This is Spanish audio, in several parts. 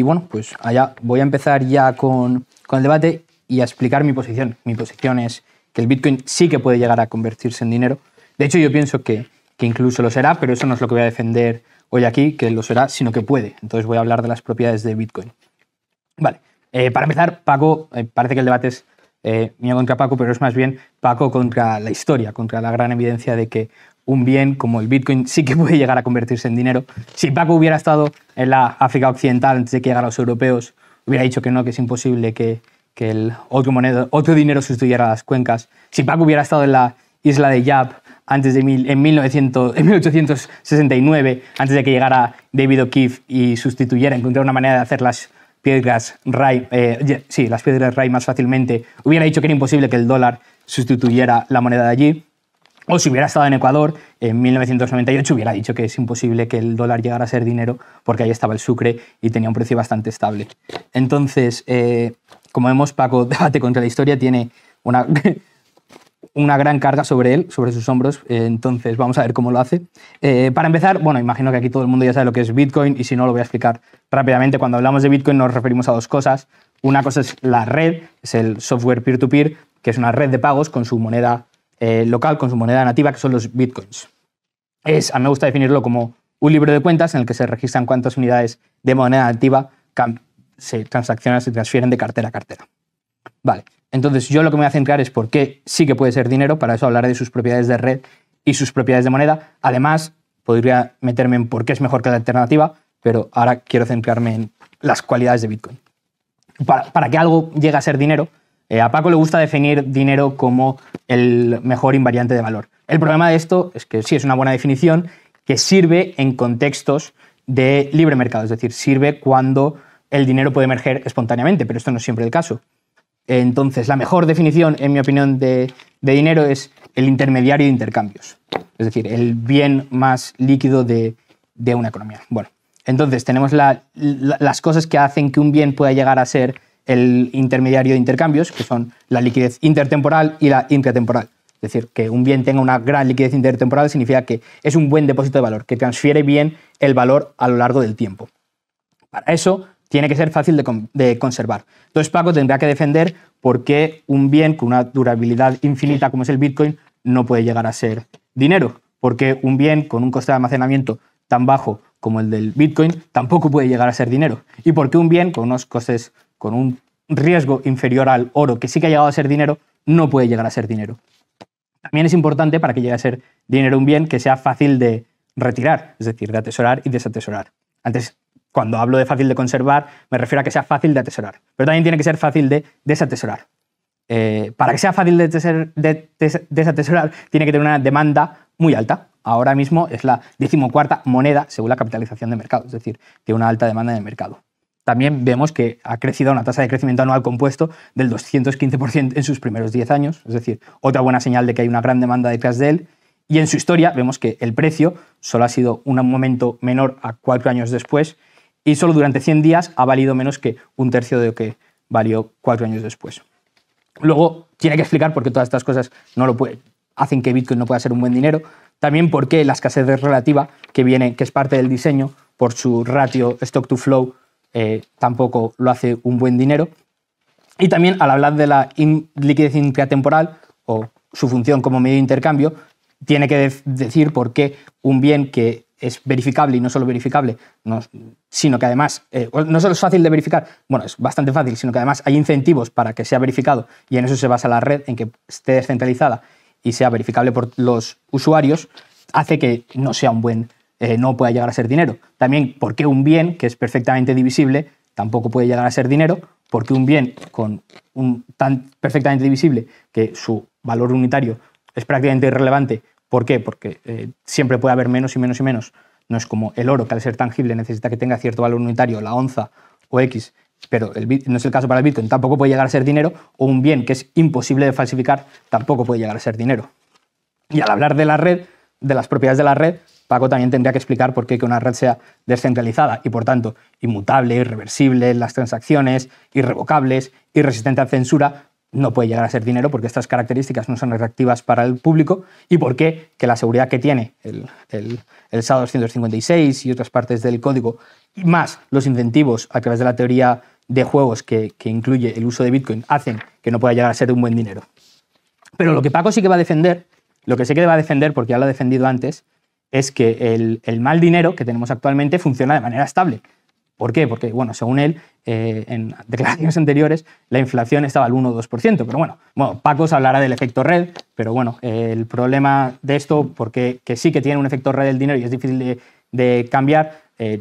Y bueno, pues allá voy a empezar ya con, el debate y a explicar mi posición. Mi posición es que el Bitcoin sí que puede llegar a convertirse en dinero. De hecho, yo pienso que, incluso lo será, pero eso no es lo que voy a defender hoy aquí, que lo será, sino que puede. Entonces voy a hablar de las propiedades de Bitcoin. Vale, eh, para empezar, Paco, eh, parece que el debate es eh, mía contra Paco, pero es más bien Paco contra la historia, contra la gran evidencia de que un bien como el Bitcoin sí que puede llegar a convertirse en dinero. Si Paco hubiera estado en la África Occidental antes de que llegaran los europeos, hubiera dicho que no, que es imposible que, el otro, moneda, otro dinero sustituyera las cuencas. Si Paco hubiera estado en la isla de Yap antes de en, 1900, en 1869, antes de que llegara David O'Keefe y sustituyera, encontrara una manera de hacer las piedras RAI, eh, sí, las piedras RAI más fácilmente, hubiera dicho que era imposible que el dólar sustituyera la moneda de allí. O si hubiera estado en Ecuador, en 1998 hubiera dicho que es imposible que el dólar llegara a ser dinero porque ahí estaba el sucre y tenía un precio bastante estable. Entonces, eh, como vemos, Paco, debate contra la historia tiene una una gran carga sobre él, sobre sus hombros. Eh, entonces, vamos a ver cómo lo hace. Eh, para empezar, bueno, imagino que aquí todo el mundo ya sabe lo que es Bitcoin y si no, lo voy a explicar rápidamente. Cuando hablamos de Bitcoin nos referimos a dos cosas. Una cosa es la red, es el software peer-to-peer, que es una red de pagos con su moneda eh, local, con su moneda nativa, que son los Bitcoins. Es, a mí me gusta definirlo como un libro de cuentas en el que se registran cuántas unidades de moneda nativa se transaccionan, se transfieren de cartera a cartera. Vale, entonces yo lo que me voy a centrar es por qué sí que puede ser dinero, para eso hablaré de sus propiedades de red y sus propiedades de moneda. Además, podría meterme en por qué es mejor que la alternativa, pero ahora quiero centrarme en las cualidades de Bitcoin. Para, que algo llegue a ser dinero, eh, a Paco le gusta definir dinero como el mejor invariante de valor. El problema de esto es que sí es una buena definición que sirve en contextos de libre mercado, es decir, sirve cuando el dinero puede emerger espontáneamente, pero esto no es siempre el caso. Entonces, la mejor definición, en mi opinión, de, dinero es el intermediario de intercambios, es decir, el bien más líquido de, una economía. Bueno, entonces tenemos las cosas que hacen que un bien pueda llegar a ser el intermediario de intercambios, que son la liquidez intertemporal y la intratemporal. Es decir, que un bien tenga una gran liquidez intertemporal significa que es un buen depósito de valor, que transfiere bien el valor a lo largo del tiempo. Para eso tiene que ser fácil de, conservar. Entonces Paco tendrá que defender por qué un bien con una durabilidad infinita como es el Bitcoin no puede llegar a ser dinero, porque un bien con un coste de almacenamiento tan bajo como el del Bitcoin tampoco puede llegar a ser dinero, y por qué un bien con unos costes, con un riesgo inferior al oro que sí que ha llegado a ser dinero, no puede llegar a ser dinero. También es importante para que llegue a ser dinero un bien que sea fácil de retirar, es decir, de atesorar y desatesorar. Antes cuando hablo de fácil de conservar, me refiero a que sea fácil de atesorar. Pero también tiene que ser fácil de desatesorar. Eh, para que sea fácil de, desatesorar, tiene que tener una demanda muy alta. Ahora mismo es la decimocuarta moneda según la capitalización de mercado, es decir, tiene una alta demanda en el mercado. También vemos que ha crecido una tasa de crecimiento anual compuesto del 215% en sus primeros 10 años, es decir, otra buena señal de que hay una gran demanda detrás de él. Y en su historia vemos que el precio solo ha sido un momento menor a cuatro años después y solo durante 100 días ha valido menos que un tercio de lo que valió cuatro años después. Luego tiene que explicar por qué todas estas cosas no lo hacen que Bitcoin no pueda ser un buen dinero, también por qué la escasez relativa que viene, que es parte del diseño, por su ratio stock to flow, eh, tampoco lo hace un buen dinero. Y también al hablar de la liquidez intratemporal o su función como medio de intercambio, tiene que decir por qué un bien que es verificable y no solo verificable, sino que además, eh, no solo es fácil de verificar, bueno, es bastante fácil, sino que además hay incentivos para que sea verificado y en eso se basa la red, en que esté descentralizada y sea verificable por los usuarios, hace que no sea un buen, eh, no pueda llegar a ser dinero. También, porque un bien que es perfectamente divisible tampoco puede llegar a ser dinero? Porque un bien con un tan perfectamente divisible que su valor unitario es prácticamente irrelevante ¿Por qué? Porque eh, siempre puede haber menos y menos y menos. No es como el oro, que al ser tangible necesita que tenga cierto valor unitario, la onza o X, pero no es el caso para el Bitcoin, tampoco puede llegar a ser dinero, o un bien que es imposible de falsificar, tampoco puede llegar a ser dinero. Y al hablar de la red, de las propiedades de la red, Paco también tendría que explicar por qué que una red sea descentralizada y por tanto inmutable, irreversible, las transacciones, irrevocables, irresistente a censura, no puede llegar a ser dinero porque estas características no son atractivas para el público y porque que la seguridad que tiene el, el, 256 y otras partes del código, y más los incentivos a través de la teoría de juegos que, incluye el uso de Bitcoin, hacen que no pueda llegar a ser un buen dinero. Pero lo que Paco sí que va a defender, lo que sé que va a defender, porque ya lo ha defendido antes, es que el, el mal dinero que tenemos actualmente funciona de manera estable. ¿Por qué? Porque, bueno, según él, eh, en declaraciones anteriores, la inflación estaba al 1 o 2%, pero bueno, bueno, Paco se hablará del efecto red, pero bueno, el problema de esto, porque sí que tiene un efecto red el dinero y es difícil de, cambiar, eh,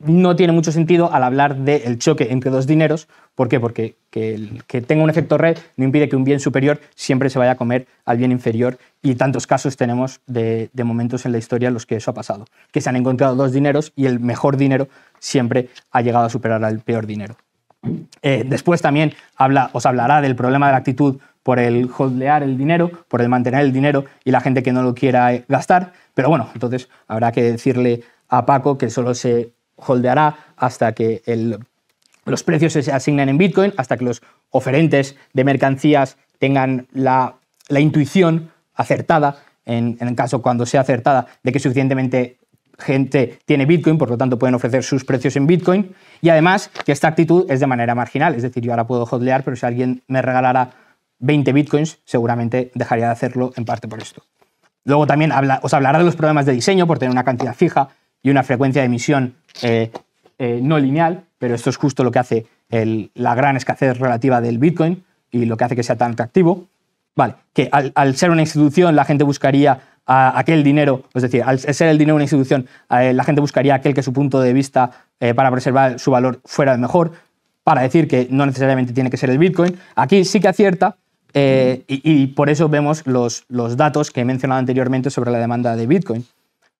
no tiene mucho sentido al hablar del choque entre dos dineros. ¿Por qué? Porque que, tenga un efecto red no impide que un bien superior siempre se vaya a comer al bien inferior. Y tantos casos tenemos de, momentos en la historia en los que eso ha pasado. Que se han encontrado dos dineros y el mejor dinero siempre ha llegado a superar al peor dinero. Eh, después también habla, os hablará del problema de la actitud por el holdear el dinero, por el mantener el dinero y la gente que no lo quiera eh, gastar. Pero bueno, entonces habrá que decirle a Paco que solo se holdeará hasta que los precios se asignen en Bitcoin, hasta que los oferentes de mercancías tengan la, intuición acertada, en, el caso cuando sea acertada, de que suficientemente gente tiene Bitcoin, por lo tanto pueden ofrecer sus precios en Bitcoin. Y además que esta actitud es de manera marginal, es decir, yo ahora puedo holdear, pero si alguien me regalara 20 Bitcoins, seguramente dejaría de hacerlo en parte por esto. Luego también os hablará de los problemas de diseño por tener una cantidad fija y una frecuencia de emisión eh, eh, no lineal, pero esto es justo lo que hace la gran escasez relativa del Bitcoin y lo que hace que sea tan atractivo. Vale, que al, ser una institución la gente buscaría aquel dinero, es decir, al ser el dinero una institución, eh, la gente buscaría aquel que su punto de vista para preservar su valor fuera el mejor, para decir que no necesariamente tiene que ser el Bitcoin. Aquí sí que acierta, y, por eso vemos los, datos que he mencionado anteriormente sobre la demanda de Bitcoin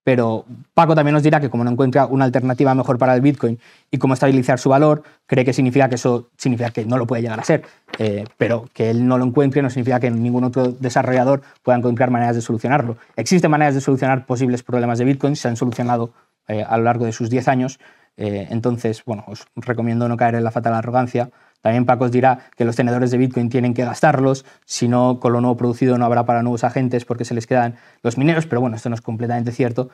pero Paco también nos dirá que como no encuentra una alternativa mejor para el Bitcoin y cómo estabilizar su valor, cree que significa que eso significa que no lo puede llegar a ser, eh, pero que él no lo encuentre no significa que ningún otro desarrollador pueda encontrar maneras de solucionarlo. Existen maneras de solucionar posibles problemas de Bitcoin, se han solucionado eh, a lo largo de sus 10 años, eh, entonces, bueno, os recomiendo no caer en la fatal arrogancia, también Paco os dirá que los tenedores de Bitcoin tienen que gastarlos, si no, con lo nuevo producido no habrá para nuevos agentes porque se les quedan los mineros, pero bueno, esto no es completamente cierto,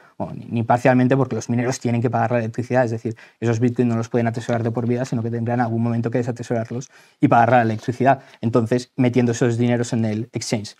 ni parcialmente porque los mineros tienen que pagar la electricidad, es decir, esos Bitcoin no los pueden atesorar de por vida, sino que tendrán algún momento que desatesorarlos y pagar la electricidad, entonces metiendo esos dineros en el exchange.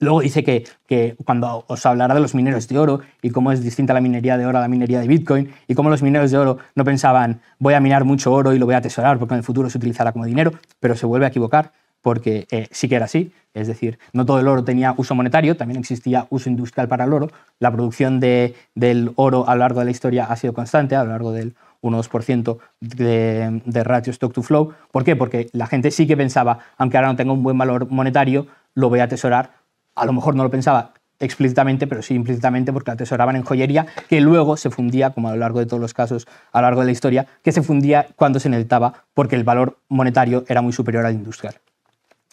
Luego dice que, que, cuando os hablará de los mineros de oro y cómo es distinta la minería de oro a la minería de Bitcoin y cómo los mineros de oro no pensaban voy a minar mucho oro y lo voy a atesorar porque en el futuro se utilizará como dinero, pero se vuelve a equivocar porque eh, sí que era así. Es decir, no todo el oro tenía uso monetario, también existía uso industrial para el oro. La producción de, del oro a lo largo de la historia ha sido constante, a lo largo del 1-2% de, de ratio stock to flow. ¿Por qué? Porque la gente sí que pensaba, aunque ahora no tenga un buen valor monetario, lo voy a atesorar a lo mejor no lo pensaba explícitamente, pero sí implícitamente, porque la atesoraban en joyería, que luego se fundía, como a lo largo de todos los casos a lo largo de la historia, que se fundía cuando se necesitaba, porque el valor monetario era muy superior al industrial.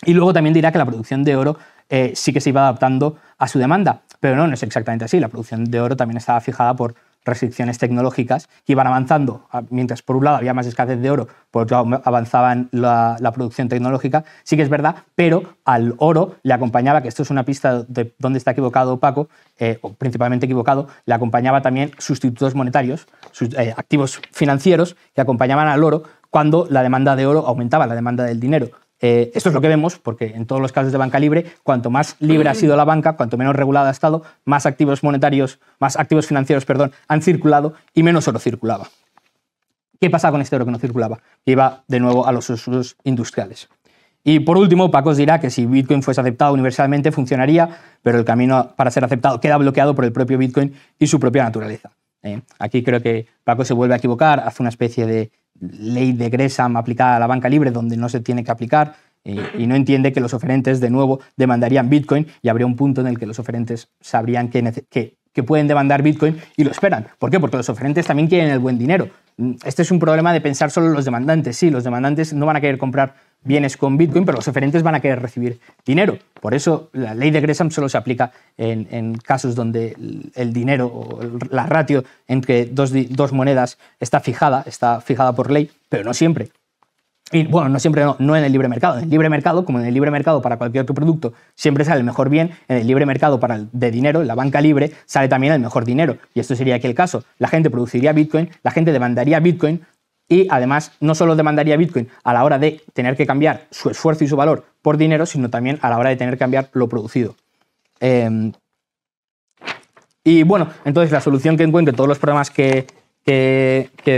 Y luego también dirá que la producción de oro eh, sí que se iba adaptando a su demanda, pero no, no es exactamente así. La producción de oro también estaba fijada por restricciones tecnológicas que iban avanzando. Ah, mientras por un lado había más escasez de oro, por otro lado avanzaban la, producción tecnológica, sí que es verdad, pero al oro le acompañaba, que esto es una pista de dónde está equivocado Paco, eh, principalmente equivocado, le acompañaba también sustitutos monetarios, eh, activos financieros que acompañaban al oro cuando la demanda de oro aumentaba, la demanda del dinero. Eh, esto es lo que vemos, porque en todos los casos de banca libre, cuanto más libre ha sido la banca, cuanto menos regulada ha estado, más activos monetarios, más activos financieros, perdón, han circulado y menos oro circulaba. ¿Qué pasa con este oro que no circulaba? Que iba de nuevo a los usos industriales. Y por último, Paco dirá que si Bitcoin fuese aceptado universalmente funcionaría, pero el camino para ser aceptado queda bloqueado por el propio Bitcoin y su propia naturaleza. ¿eh? aquí creo que Paco se vuelve a equivocar, hace una especie de ley de Gresham aplicada a la banca libre, donde no se tiene que aplicar, eh, y, no entiende que los oferentes, de nuevo, demandarían Bitcoin y habría un punto en el que los oferentes sabrían que, que, que pueden demandar Bitcoin y lo esperan. ¿Por qué? Porque los oferentes también quieren el buen dinero. Mm, este es un problema de pensar solo en los demandantes. Sí, los demandantes no van a querer comprar bienes con Bitcoin, pero los oferentes van a querer recibir dinero. Por eso la ley de Gresham solo se aplica en, casos donde el dinero o la ratio entre dos, monedas está fijada, está fijada por ley, pero no siempre. Y bueno, no siempre, no, en el libre mercado. En el libre mercado, como en el libre mercado para cualquier otro producto, siempre sale el mejor bien. En el libre mercado para el de dinero, la banca libre, sale también el mejor dinero. Y esto sería aquí el caso. La gente produciría Bitcoin, la gente demandaría Bitcoin, y además no solo demandaría Bitcoin a la hora de tener que cambiar su esfuerzo y su valor por dinero, sino también a la hora de tener que cambiar lo producido. Em, y bueno, entonces la solución que encuentro, todos los problemas que,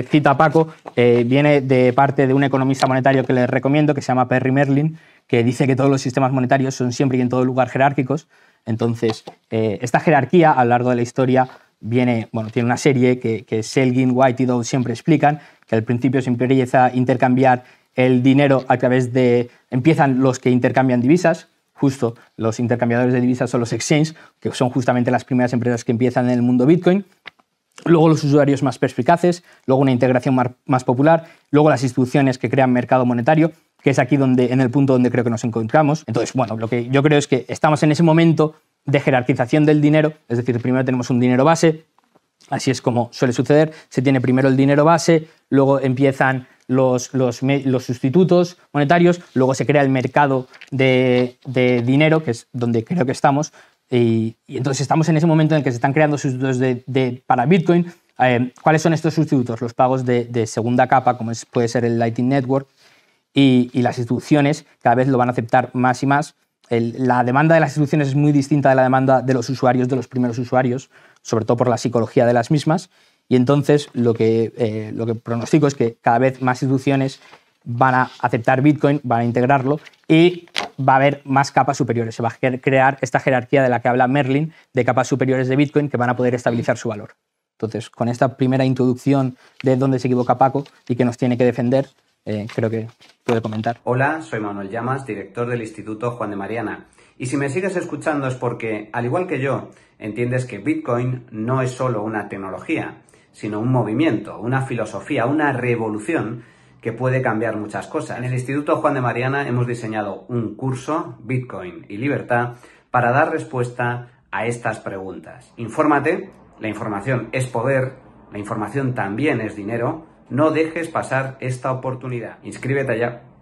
cita Paco, eh, viene de parte de un economista monetario que les recomiendo, que se llama Perry Merlin, que dice que todos los sistemas monetarios son siempre y en todo lugar jerárquicos. Entonces, eh, esta jerarquía a lo largo de la historia viene, bueno, tiene una serie que, que Selgin, White y Dow siempre explican, que al principio se empieza a intercambiar el dinero a través de... Empiezan los que intercambian divisas, justo los intercambiadores de divisas son los exchanges, que son justamente las primeras empresas que empiezan en el mundo Bitcoin. Luego los usuarios más perspicaces, luego una integración más popular, luego las instituciones que crean mercado monetario, que es aquí donde, en el punto donde creo que nos encontramos. Entonces, bueno, lo que yo creo es que estamos en ese momento de jerarquización del dinero, es decir, primero tenemos un dinero base, así es como suele suceder, se tiene primero el dinero base, luego empiezan los, los, los sustitutos monetarios, luego se crea el mercado de, de dinero, que es donde creo que estamos, y, entonces estamos en ese momento en el que se están creando sustitutos de, de, para Bitcoin. Eh, ¿Cuáles son estos sustitutos? Los pagos de, segunda capa, como puede ser el Lightning Network, y, y las instituciones cada vez lo van a aceptar más y más la demanda de las instituciones es muy distinta de la demanda de los usuarios, de los primeros usuarios, sobre todo por la psicología de las mismas. Y entonces lo que, eh, lo que pronostico es que cada vez más instituciones van a aceptar Bitcoin, van a integrarlo y va a haber más capas superiores. Se va a crear esta jerarquía de la que habla Merlin, de capas superiores de Bitcoin que van a poder estabilizar su valor. Entonces, con esta primera introducción de dónde se equivoca Paco y que nos tiene que defender, eh, creo que puede comentar. Hola, soy Manuel Llamas, director del Instituto Juan de Mariana. Y si me sigues escuchando es porque, al igual que yo, entiendes que Bitcoin no es solo una tecnología, sino un movimiento, una filosofía, una revolución que puede cambiar muchas cosas. En el Instituto Juan de Mariana hemos diseñado un curso, Bitcoin y Libertad, para dar respuesta a estas preguntas. Infórmate, la información es poder, la información también es dinero, no dejes pasar esta oportunidad. Inscríbete ya.